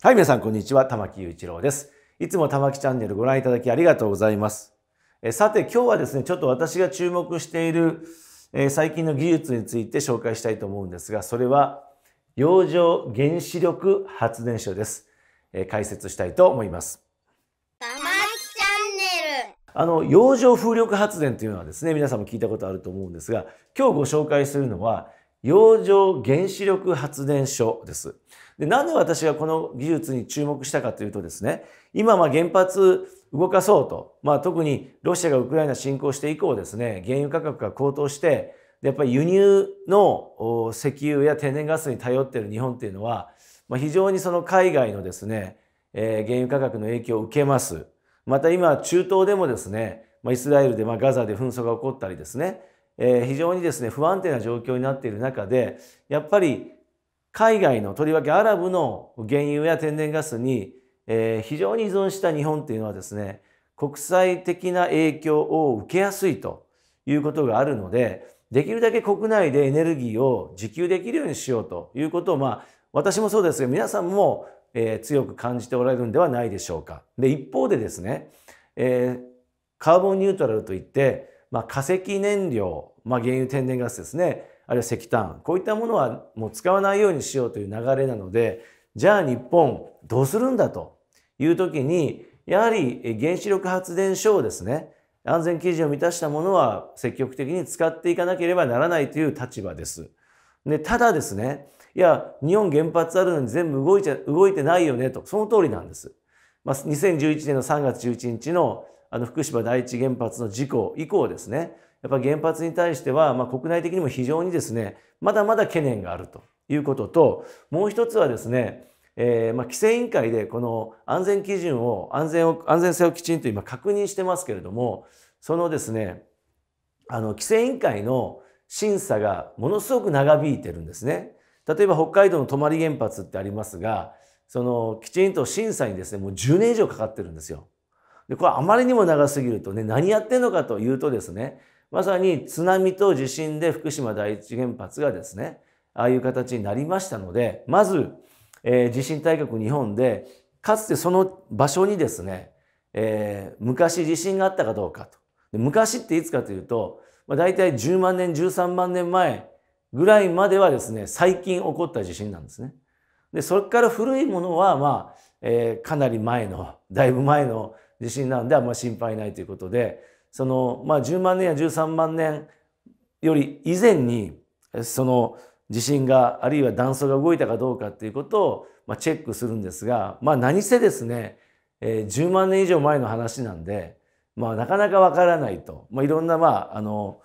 はい、皆さん、こんにちは。玉木雄一郎です。いつも玉木チャンネルご覧いただきありがとうございます。えさて、今日はですね、ちょっと私が注目している、え最近の技術について紹介したいと思うんですが、それは、洋上原子力発電所です。え解説したいと思います。玉木チャンネルあの、洋上風力発電というのはですね、皆さんも聞いたことあると思うんですが、今日ご紹介するのは、洋上原子力発電所です。で、なんで私がこの技術に注目したかというとですね、今ま原発動かそうと、まあ、特にロシアがウクライナ侵攻して以降ですね、原油価格が高騰して、やっぱり輸入の石油や天然ガスに頼っている日本っていうのは、まあ、非常にその海外のですね、えー、原油価格の影響を受けます。また今、中東でもですね、まあ、イスラエルで、まあ、ガザで紛争が起こったりですね、えー、非常にですね不安定な状況になっている中でやっぱり海外のとりわけアラブの原油や天然ガスに、えー、非常に依存した日本っていうのはですね国際的な影響を受けやすいということがあるのでできるだけ国内でエネルギーを自給できるようにしようということをまあ私もそうですが皆さんも、えー、強く感じておられるんではないでしょうか。で一方でですね、えー、カーボンニュートラルといってまあ、化石燃料、まあ、原油天然ガスですねあるいは石炭こういったものはもう使わないようにしようという流れなのでじゃあ日本どうするんだという時にやはり原子力発電所をですね安全基準を満たしたものは積極的に使っていかなければならないという立場です。でただですねいや日本原発あるのに全部動いちゃ動いてないよねとその通りなんです。まあ、2011年の3月11日のあの福島第一原発の事故以降ですねやっぱ原発に対しては、まあ、国内的にも非常にですねまだまだ懸念があるということともう一つはですね、えーまあ、規制委員会でこの安全基準を安全を安全性をきちんと今確認してますけれどもそのですねあの規制委員会の審査がものすごく長引いてるんですね。例えば北海道の泊原発ってありますがそのきちんと審査にですねもう10年以上かかってるんですよ。で、これあまりにも長すぎるとね、何やってんのかというとですね、まさに津波と地震で福島第一原発がですね、ああいう形になりましたので、まず、えー、地震大国日本で、かつてその場所にですね、えー、昔地震があったかどうかと。で昔っていつかというと、まあ、大体10万年、13万年前ぐらいまではですね、最近起こった地震なんですね。で、それから古いものは、まあ、えー、かなり前の、だいぶ前の地震なんであんまり心配ないということでその、まあ、10万年や13万年より以前にその地震があるいは断層が動いたかどうかっていうことを、まあ、チェックするんですが、まあ、何せですね、えー、10万年以上前の話なんで、まあ、なかなかわからないと、まあ、いろんなまああの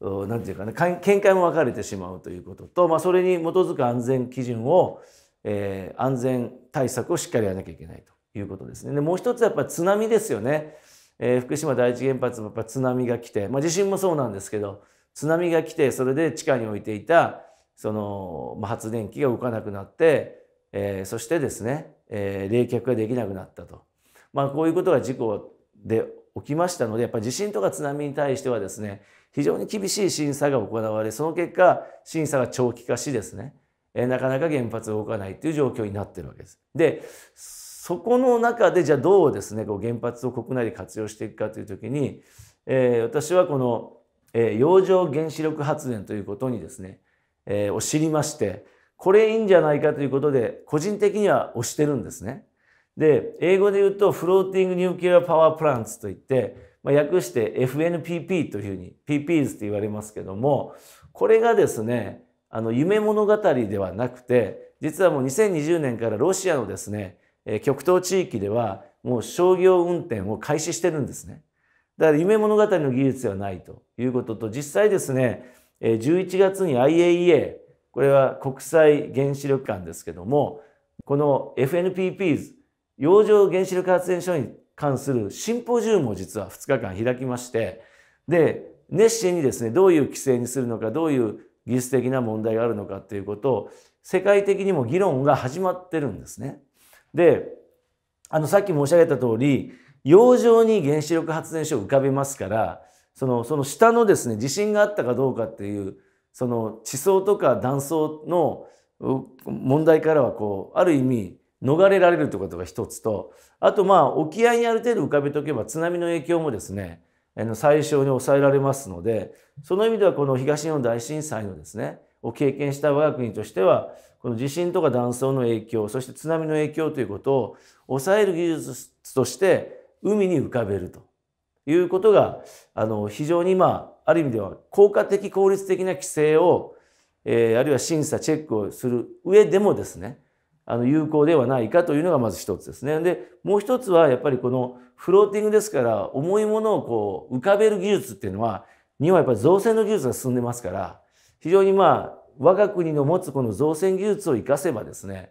なんていうかね見解も分かれてしまうということと、まあ、それに基づく安全基準を、えー、安全対策をしっかりやらなきゃいけないと。いうことですね。でもう一つはやっぱり津波ですよね。えー、福島第一原発もやっぱ津波が来て、まあ、地震もそうなんですけど津波が来てそれで地下に置いていたその、ま発電機が動かなくなって、えー、そしてですね、えー、冷却ができなくなったと、まあ、こういうことが事故で起きましたのでやっぱ地震とか津波に対してはですね非常に厳しい審査が行われその結果審査が長期化しですね、えー、なかなか原発動かないという状況になってるわけです。でそこの中でじゃあどうですねこう原発を国内で活用していくかという時に、えー、私はこの、えー、洋上原子力発電ということにですね、えー、を知りましてこれいいんじゃないかということで個人的には推してるんですね。で英語で言うとフローティングニューュラアパワープランツといって、まあ、訳して FNPP というふうに PPs って言われますけどもこれがですねあの夢物語ではなくて実はもう2020年からロシアのですねえ極東地域ではもう商業運転を開始してるんですね。だから夢物語の技術ではないということと、実際ですね、11月に IAEA、これは国際原子力館ですけども、この FNPPs、洋上原子力発電所に関するシンポジウムを実は2日間開きまして、で、熱心にですね、どういう規制にするのか、どういう技術的な問題があるのかということを、世界的にも議論が始まってるんですね。で、あの、さっき申し上げた通り、洋上に原子力発電所を浮かべますから、その、その下のですね、地震があったかどうかっていう、その地層とか断層の問題からは、こう、ある意味、逃れられるということが一つと、あとまあ、沖合にある程度浮かべとけば、津波の影響もですね、最小に抑えられますので、その意味ではこの東日本大震災のですね、を経験した我が国としてはこの地震とか断層の影響そして津波の影響ということを抑える技術として海に浮かべるということがあの非常にまあある意味では効果的効率的な規制を、えー、あるいは審査チェックをする上でもですねあの有効ではないかというのがまず一つですね。でもう一つはやっぱりこのフローティングですから重いものをこう浮かべる技術っていうのは日本はやっぱり造船の技術が進んでますから非常にまあ、我が国の持つこの造船技術を活かせばですね、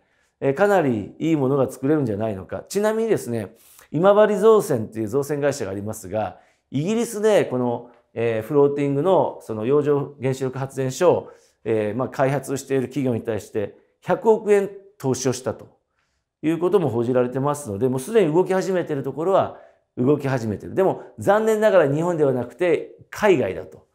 かなりいいものが作れるんじゃないのか。ちなみにですね、今治造船っていう造船会社がありますが、イギリスでこの、えフローティングのその洋上原子力発電所を、えまあ、開発している企業に対して100億円投資をしたということも報じられてますので、もうすでに動き始めているところは動き始めてる。でも残念ながら日本ではなくて海外だと。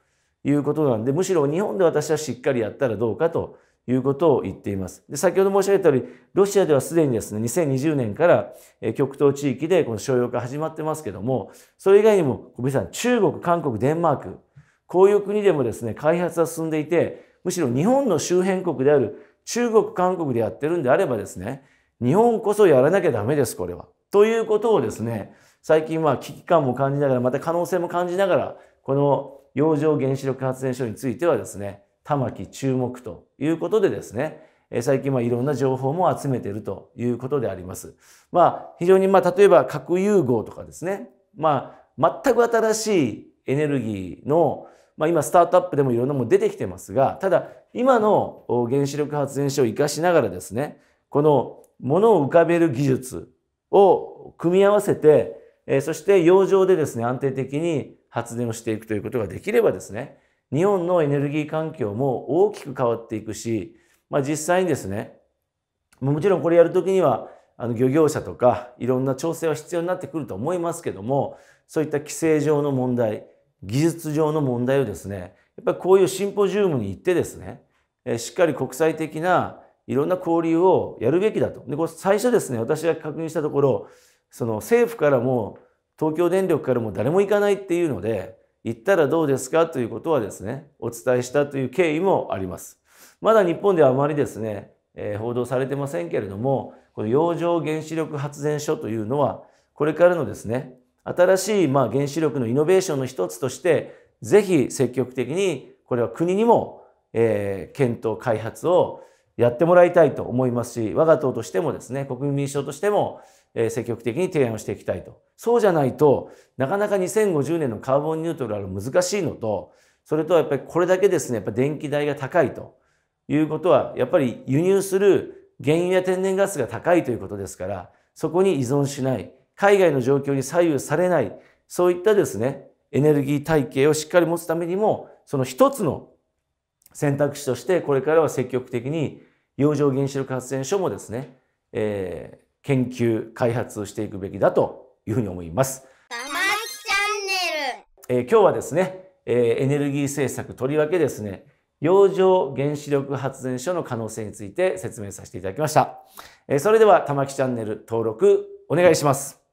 いうことなんで、むしろ日本で私はしっかりやったらどうかということを言っています。で、先ほど申し上げたように、ロシアではすでにですね、2020年から極東地域でこの商用化始まってますけども、それ以外にも、小林さん、中国、韓国、デンマーク、こういう国でもですね、開発は進んでいて、むしろ日本の周辺国である中国、韓国でやってるんであればですね、日本こそやらなきゃダメです、これは。ということをですね、最近まあ危機感も感じながら、また可能性も感じながら、この洋上原子力発電所についてはですね、玉木注目ということでですね、最近はいろんな情報も集めているということであります。まあ、非常に、まあ、例えば核融合とかですね、まあ、全く新しいエネルギーの、まあ、今スタートアップでもいろんなもの出てきてますが、ただ今の原子力発電所を活かしながらですね、このものを浮かべる技術を組み合わせて、そして洋上でですね、安定的に発電をしていくということができればですね日本のエネルギー環境も大きく変わっていくし、まあ、実際にですねもちろんこれやるときにはあの漁業者とかいろんな調整は必要になってくると思いますけどもそういった規制上の問題技術上の問題をですねやっぱりこういうシンポジウムに行ってですねしっかり国際的ないろんな交流をやるべきだと。でこれ最初ですね私が確認したところその政府からも東京電力からも誰も行かないっていうので、行ったらどうですかということはですね、お伝えしたという経緯もあります。まだ日本ではあまりですね、えー、報道されてませんけれども、この洋上原子力発電所というのは、これからのですね、新しいまあ原子力のイノベーションの一つとして、ぜひ積極的にこれは国にも、えー、検討開発をやってもらいたいと思いますし、我が党としてもですね、国民民主党としても、積極的に提案をしていきたいと。そうじゃないとなかなか2050年のカーボンニュートラルは難しいのとそれとはやっぱりこれだけですねやっぱ電気代が高いということはやっぱり輸入する原油や天然ガスが高いということですからそこに依存しない海外の状況に左右されないそういったですねエネルギー体系をしっかり持つためにもその一つの選択肢としてこれからは積極的に洋上原子力発電所もですね、えー、研究開発していくべきだというふうに思います。えー、今日はですね、えー、エネルギー政策とりわけですね洋上原子力発電所の可能性について説明させていただきました。えー、それでは玉木チャンネル登録お願いします。